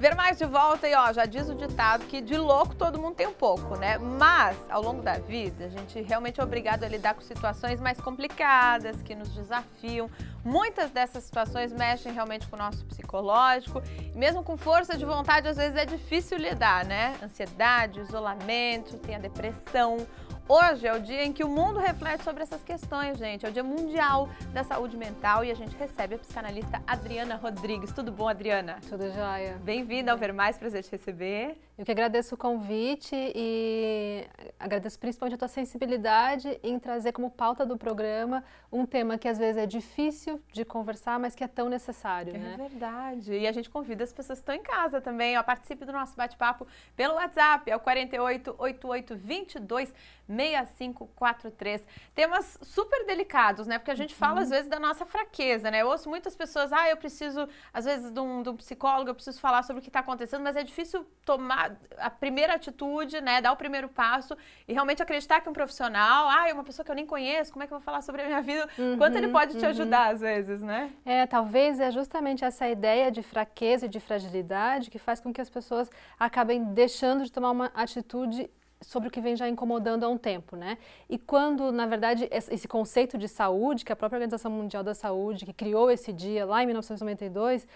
Ver mais de volta e ó, já diz o ditado que de louco todo mundo tem um pouco, né? Mas ao longo da vida, a gente realmente é obrigado a lidar com situações mais complicadas, que nos desafiam. Muitas dessas situações mexem realmente com o nosso psicológico, e mesmo com força de vontade, às vezes é difícil lidar, né? Ansiedade, isolamento, tem a depressão, Hoje é o dia em que o mundo reflete sobre essas questões, gente. É o Dia Mundial da Saúde Mental e a gente recebe a psicanalista Adriana Rodrigues. Tudo bom, Adriana? Tudo jóia. Bem-vinda ao Ver Mais, prazer te receber. Eu que agradeço o convite e agradeço principalmente a tua sensibilidade em trazer como pauta do programa um tema que às vezes é difícil de conversar, mas que é tão necessário, é né? É verdade. E a gente convida as pessoas que estão em casa também, ó, participe do nosso bate-papo pelo WhatsApp, é o 488822 6543. Temas super delicados, né? Porque a gente uhum. fala às uhum. vezes da nossa fraqueza, né? Eu ouço muitas pessoas, ah, eu preciso, às vezes, de um, de um psicólogo, eu preciso falar sobre o que está acontecendo, mas é difícil tomar a primeira atitude, né? Dar o primeiro passo e realmente acreditar que um profissional, ah, é uma pessoa que eu nem conheço, como é que eu vou falar sobre a minha vida? Uhum, Quanto ele uhum, pode uhum. te ajudar às vezes, né? É, talvez é justamente essa ideia de fraqueza e de fragilidade que faz com que as pessoas acabem deixando de tomar uma atitude sobre o que vem já incomodando há um tempo, né? E quando, na verdade, esse conceito de saúde, que a própria Organização Mundial da Saúde, que criou esse dia lá em 1992,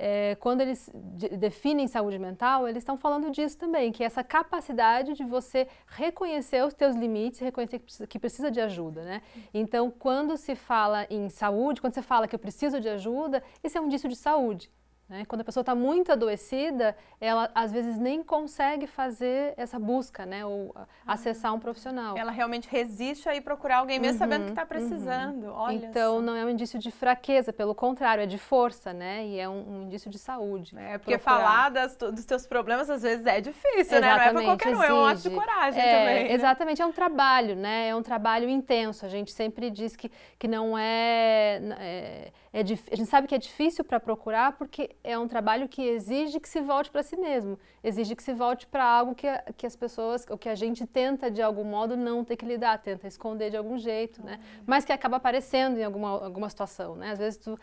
é, quando eles de definem saúde mental, eles estão falando disso também, que é essa capacidade de você reconhecer os teus limites, reconhecer que precisa, que precisa de ajuda, né? Então, quando se fala em saúde, quando você fala que eu preciso de ajuda, esse é um indício de saúde. Né? Quando a pessoa está muito adoecida, ela às vezes nem consegue fazer essa busca, né? ou ah. acessar um profissional. Ela realmente resiste a ir procurar alguém, mesmo uhum, sabendo que está uhum. precisando. Uhum. Olha então, só. não é um indício de fraqueza, pelo contrário, é de força, né? E é um, um indício de saúde. É, porque procurar. falar das, dos teus problemas às vezes é difícil, exatamente, né? Não é para qualquer um, é um ato de coragem é, também. Né? Exatamente, é um trabalho, né? É um trabalho intenso. A gente sempre diz que, que não é, é, é a gente sabe que é difícil para procurar porque é um trabalho que exige que se volte para si mesmo, exige que se volte para algo que, que as pessoas, o que a gente tenta de algum modo não ter que lidar, tenta esconder de algum jeito, né? Uhum. Mas que acaba aparecendo em alguma, alguma situação, né? Às vezes tu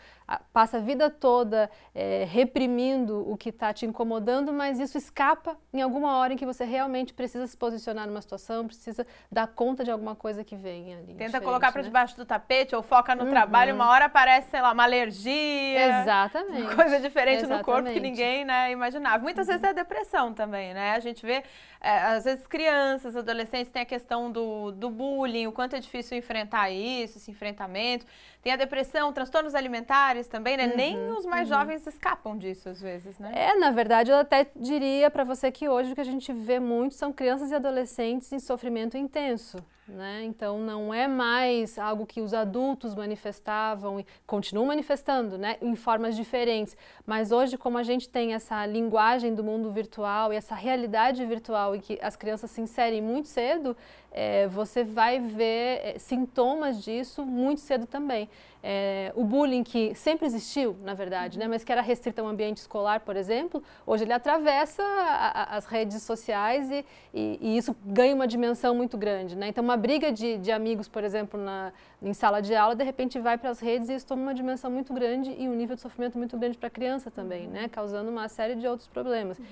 passa a vida toda é, reprimindo o que está te incomodando, mas isso escapa em alguma hora em que você realmente precisa se posicionar numa situação, precisa dar conta de alguma coisa que vem ali. Tenta colocar para né? debaixo do tapete ou foca no uhum. trabalho, uma hora aparece, sei lá, uma alergia. Exatamente. Coisa diferente no corpo que ninguém né, imaginava. Muitas uhum. vezes é uhum. depressão também, né? A gente vê, é, às vezes, crianças, adolescentes têm a questão do, do bullying, o quanto é difícil enfrentar isso, esse enfrentamento. Tem a depressão, transtornos alimentares também, né? Uhum. Nem os mais uhum. jovens escapam disso, às vezes, né? É, na verdade, eu até diria para você que hoje o que a gente vê muito são crianças e adolescentes em sofrimento intenso. Né? Então não é mais algo que os adultos manifestavam e continuam manifestando, né? em formas diferentes. Mas hoje, como a gente tem essa linguagem do mundo virtual e essa realidade virtual e que as crianças se inserem muito cedo, é, você vai ver é, sintomas disso muito cedo também. É, o bullying que sempre existiu, na verdade, né? mas que era restrito ao ambiente escolar, por exemplo, hoje ele atravessa a, a, as redes sociais e, e, e, isso ganha uma dimensão muito grande. Né? Então uma uma briga de, de amigos, por exemplo, na, em sala de aula, de repente vai para as redes e isso toma uma dimensão muito grande e um nível de sofrimento muito grande para a criança também, né? Causando uma série de outros problemas. Uhum.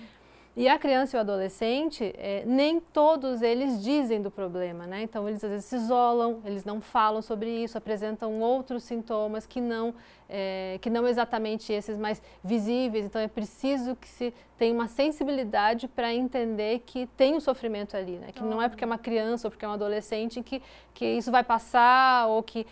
E a criança e o adolescente, é, nem todos eles dizem do problema, né? Então, eles às vezes se isolam, eles não falam sobre isso, apresentam outros sintomas que não, é, que não exatamente esses mais visíveis. Então, é preciso que se tenha uma sensibilidade para entender que tem um sofrimento ali, né? Que não é porque é uma criança ou porque é um adolescente que, que isso vai passar ou que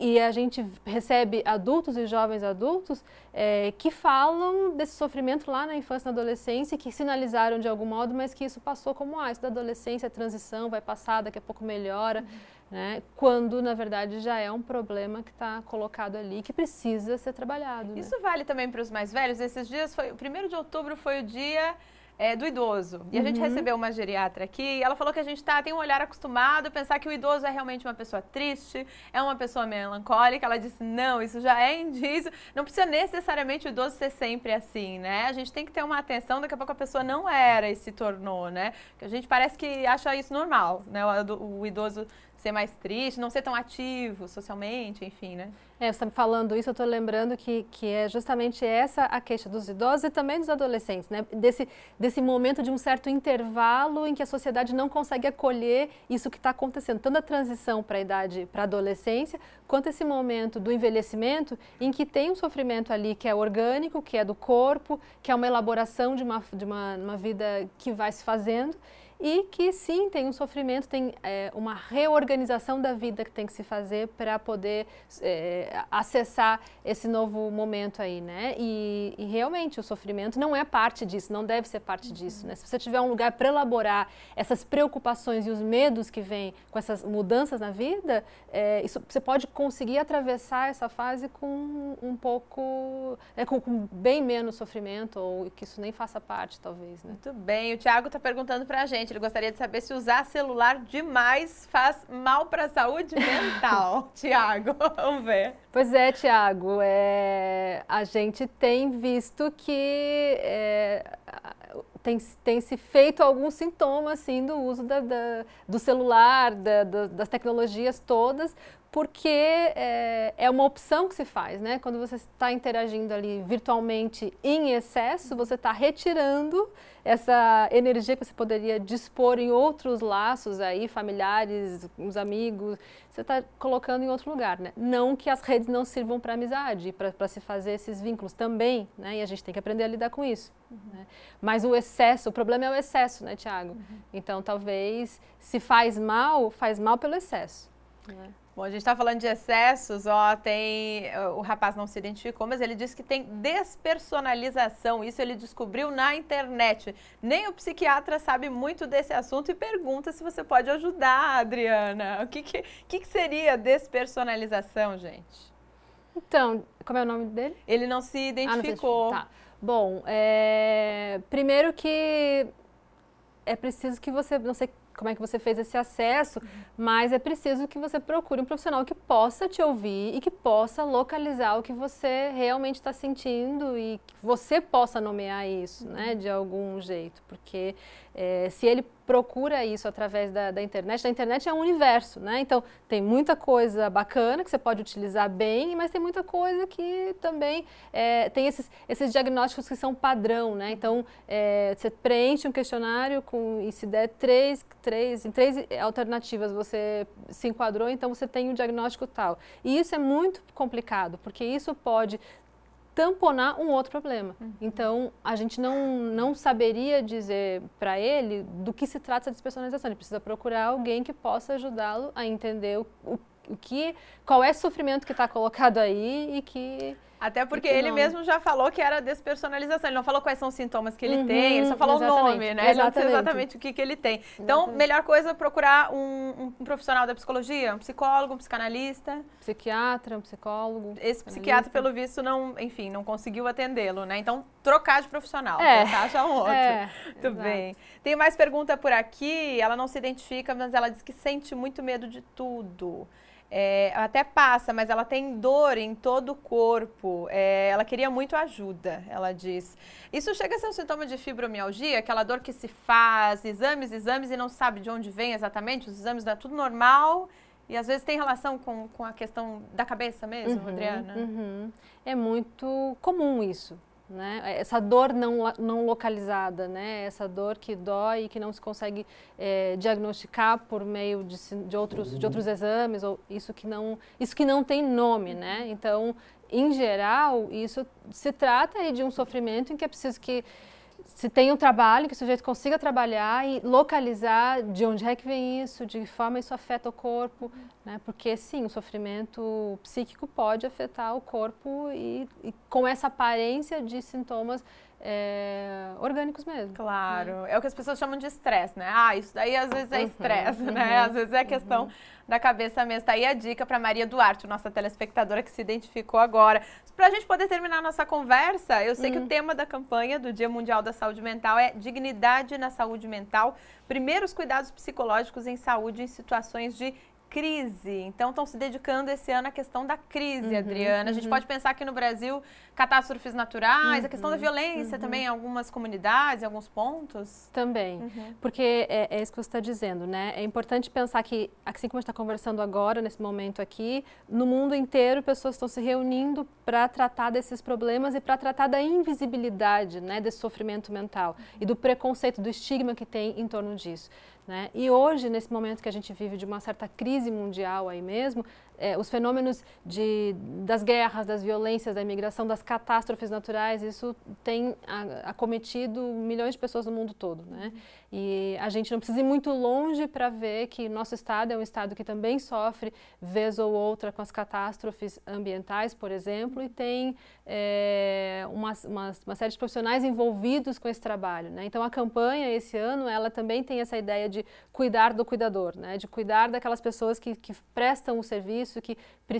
e a gente recebe adultos e jovens adultos é, que falam desse sofrimento lá na infância e na adolescência, que sinalizaram de algum modo, mas que isso passou como, ah, isso da adolescência, transição, vai passar, daqui a pouco melhora, uhum. né? Quando, na verdade, já é um problema que está colocado ali, que precisa ser trabalhado. Né? Isso né? vale também para os mais velhos? Esses dias, foi, o primeiro de outubro foi o dia é, do idoso. E a uhum. gente recebeu uma geriatra aqui e ela falou que a gente tá, tem um olhar acostumado a pensar que o idoso é realmente uma pessoa triste, é uma pessoa melancólica. Ela disse: não, isso já é indício. Não precisa necessariamente o idoso ser sempre assim, né? A gente tem que ter uma atenção. Daqui a pouco a pessoa não era e se tornou, né? Porque a gente parece que acha isso normal, né? O, o idoso ser mais triste, não ser tão ativo socialmente, enfim, né? É, você está me falando isso, eu estou lembrando que, que é justamente essa a queixa dos idosos e também dos adolescentes, né? Desse, desse momento de um certo intervalo em que a sociedade não consegue acolher isso que está acontecendo, tanto a transição para a idade, para a adolescência, quanto esse momento do envelhecimento em que tem um sofrimento ali que é orgânico, que é do corpo, que é uma elaboração de uma, de uma, uma vida que vai se fazendo e que sim tem um sofrimento, tem é, uma reorganização da vida que tem que se fazer para poder é, acessar esse novo momento aí, né? E, e, realmente o sofrimento não é parte disso, não deve ser parte uhum. disso, né? Se você tiver um lugar para elaborar essas preocupações e os medos que vêm com essas mudanças na vida, é, isso, você pode conseguir atravessar essa fase com um pouco, né, com, com, bem menos sofrimento ou que isso nem faça parte, talvez, né? Muito bem, o Tiago está perguntando para a gente ele gostaria de saber se usar celular demais faz mal para a saúde mental. Tiago, vamos ver. Pois é, Tiago, é, a gente tem visto que é, tem, tem se feito algum sintoma assim, do uso da, da, do celular, da, das tecnologias todas, porque é, é, uma opção que se faz, né? Quando você está interagindo ali virtualmente em excesso, você está retirando essa energia que você poderia dispor em outros laços aí, familiares, uns amigos, você está colocando em outro lugar, né? Não que as redes não sirvam para amizade, para se fazer esses vínculos também, né? E a gente tem que aprender a lidar com isso. Uhum. Né? Mas o excesso, o problema é o excesso, né, Tiago? Uhum. Então, talvez, se faz mal, faz mal pelo excesso. É? Bom, a gente está falando de excessos, ó, tem o rapaz não se identificou, mas ele disse que tem despersonalização. Isso ele descobriu na internet. Nem o psiquiatra sabe muito desse assunto e pergunta se você pode ajudar, Adriana. O que que, que, que seria despersonalização, gente? Então, como é o nome dele? Ele não se identificou. Ah, não se tá. Bom, é... primeiro que é preciso que você, não sei como é que você fez esse acesso, mas é preciso que você procure um profissional que possa te ouvir e que possa localizar o que você realmente está sentindo e que você possa nomear isso, né, de algum jeito, porque é, se ele procura isso através da, da, internet, a internet é um universo, né? Então tem muita coisa bacana que você pode utilizar bem, mas tem muita coisa que também é, tem esses, esses diagnósticos que são padrão, né? Então é, você preenche um questionário com e se der três, três três, em três alternativas você se enquadrou, então você tem o um diagnóstico tal. E isso é muito complicado, porque isso pode tamponar um outro problema. Uhum. Então, a gente não, não saberia dizer para ele do que se trata essa despersonalização. Ele precisa procurar alguém que possa ajudá-lo a entender o, o o que, qual é o sofrimento que está colocado aí e que até porque ele mesmo já falou que era despersonalização. Ele não falou quais são os sintomas que ele uhum, tem, ele só falou o nome, né? Exatamente. Ele não exatamente o que, que ele tem. Então, exatamente. melhor coisa é procurar um, um, profissional da psicologia, um psicólogo, um psicanalista. Psiquiatra, um psicólogo. Esse psiquiatra, pelo visto, não, enfim, não conseguiu atendê-lo, né? Então, trocar de profissional, é. Trocar já é um outro. É, muito bem. Tem mais pergunta por aqui. Ela não se identifica, mas ela diz que sente muito medo de tudo. É, até passa, mas ela tem dor em todo o corpo. É, ela queria muito ajuda, ela diz. Isso chega a ser um sintoma de fibromialgia, aquela dor que se faz, exames, exames e não sabe de onde vem exatamente. Os exames dá tudo normal e às vezes tem relação com, com a questão da cabeça mesmo, uhum, Adriana? Uhum. É muito comum isso. Né? É, essa dor não, não localizada, né? Essa dor que dói e que não se consegue é, diagnosticar por meio de, de, outros, de outros exames, ou isso que não, isso que não tem nome, né? Então, em geral, isso se trata de um sofrimento em que é preciso que se tem um trabalho, que o sujeito consiga trabalhar e localizar de onde é que vem isso, de que forma isso afeta o corpo, né? Porque, sim, o sofrimento psíquico pode afetar o corpo e, e com essa aparência de sintomas é, orgânicos mesmo. Claro, né? é o que as pessoas chamam de estresse, né? Ah, isso daí às vezes é uhum, estresse, uhum, né? Uhum, às vezes é questão uhum. da cabeça mesmo. Tá aí a dica para Maria Duarte, nossa telespectadora que se identificou agora. Para a gente poder terminar a nossa conversa, eu sei que o uhum. tema da campanha do Dia Mundial da Saúde Mental é Dignidade na Saúde Mental, primeiros cuidados psicológicos em saúde em situações de crise. Então, estão se dedicando esse ano à questão da crise, uhum, Adriana. A gente uhum. pode pensar aqui no Brasil catástrofes naturais, uhum, a questão da uhum, violência uhum. também em algumas comunidades, em alguns pontos. Também, porque é, é, isso que você está dizendo, né? É importante pensar que, assim como a gente está conversando agora, nesse momento aqui, no mundo inteiro pessoas estão se reunindo para tratar desses problemas e para tratar da invisibilidade, né, desse sofrimento mental e do preconceito, do estigma que tem em torno disso. Né? E hoje, nesse momento que a gente vive de uma certa crise mundial aí mesmo, é, os fenômenos de, das guerras, das violências, da imigração, das catástrofes naturais, isso tem acometido milhões de pessoas no mundo todo. Né? E a gente não precisa ir muito longe para ver que nosso estado é um estado que também sofre, vez ou outra, com as catástrofes ambientais, por exemplo, e tem é, uma, uma, uma, série de profissionais envolvidos com esse trabalho. Né? Então, a campanha esse ano, ela também tem essa ideia de cuidar do cuidador, né? de cuidar daquelas pessoas que, que prestam o serviço isso que,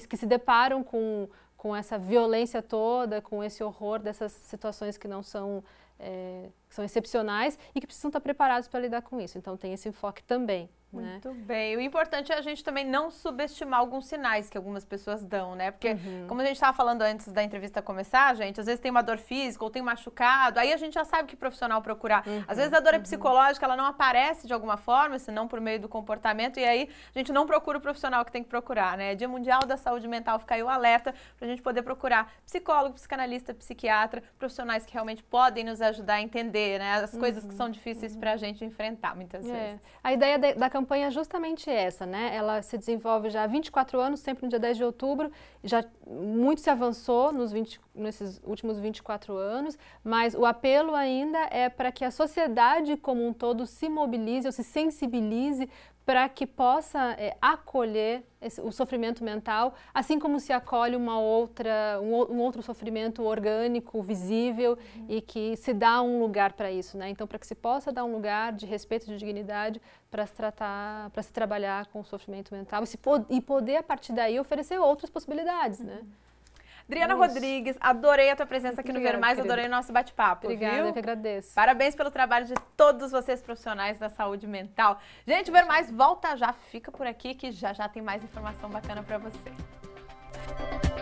que se deparam com, com essa violência toda, com esse horror dessas situações que não são, é, que são excepcionais e que precisam estar preparados para lidar com isso. Então tem esse enfoque também. Né? Muito né? bem. O importante é a gente também não subestimar alguns sinais que algumas pessoas dão, né? Porque, uhum. como a gente estava falando antes da entrevista começar, gente, às vezes tem uma dor física ou tem um machucado, aí a gente já sabe que profissional procurar. Uhum. Às vezes a dor é uhum. psicológica, ela não aparece de alguma forma, senão por meio do comportamento, e aí a gente não procura o profissional que tem que procurar, né? Dia Mundial da Saúde Mental fica aí o alerta para a gente poder procurar psicólogo, psicanalista, psiquiatra, profissionais que realmente podem nos ajudar a entender, né? As coisas que uhum. são difíceis para a gente enfrentar, muitas é. vezes. A ideia da, da campanha é justamente essa, né? Ela se desenvolve já há 24 anos, sempre no dia 10 de outubro. Já muito se avançou nos 20, nesses últimos 24 anos, mas o apelo ainda é para que a sociedade como um todo se mobilize ou se sensibilize para que possa é, acolher esse, o sofrimento mental, assim como se acolhe uma outra, um, um outro sofrimento orgânico, visível uhum. e que se dá um lugar para isso, né? Então, para que se possa dar um lugar de respeito, de dignidade para se tratar, para se trabalhar com o sofrimento mental e, se, e, poder a partir daí oferecer outras possibilidades, uhum. né? Adriana Isso. Rodrigues, adorei a tua presença aqui Obrigada, no Ver Mais, adorei o nosso bate-papo. Obrigada, viu? eu que agradeço. Parabéns pelo trabalho de todos vocês profissionais da saúde mental. Gente, o Ver Mais volta já, fica por aqui que já já tem mais informação bacana para você.